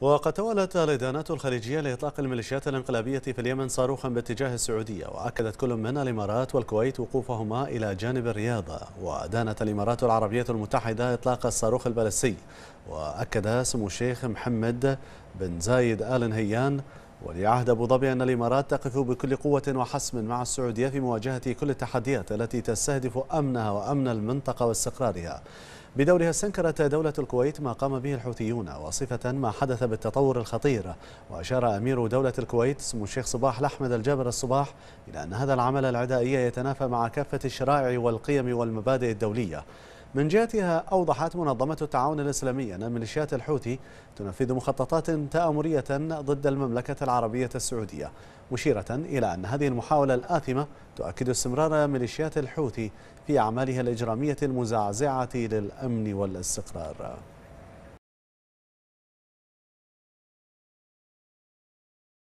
وقد تولت الإدانات الخليجية لإطلاق الميليشيات الانقلابية في اليمن صاروخا باتجاه السعودية وأكدت كل من الإمارات والكويت وقوفهما إلى جانب الرياضة ودانت الإمارات العربية المتحدة إطلاق الصاروخ البالستي وأكد سمو الشيخ محمد بن زايد آل نهيان ولي عهد أبو ظبي أن الإمارات تقف بكل قوة وحسم مع السعودية في مواجهة كل التحديات التي تستهدف أمنها وأمن المنطقة واستقرارها بدورها استنكرت دولة الكويت ما قام به الحوثيون وصفة ما حدث بالتطور الخطير وأشار أمير دولة الكويت سمو الشيخ صباح الأحمد الجابر الصباح إلى أن هذا العمل العدائي يتنافى مع كافة الشرائع والقيم والمبادئ الدولية من جهتها أوضحت منظمة التعاون الإسلامي أن ميليشيات الحوثي تنفذ مخططات تآمرية ضد المملكة العربية السعودية مشيرة إلى أن هذه المحاولة الآثمة تؤكد استمرار ميليشيات الحوثي في أعمالها الإجرامية المزعزعة للأمن والاستقرار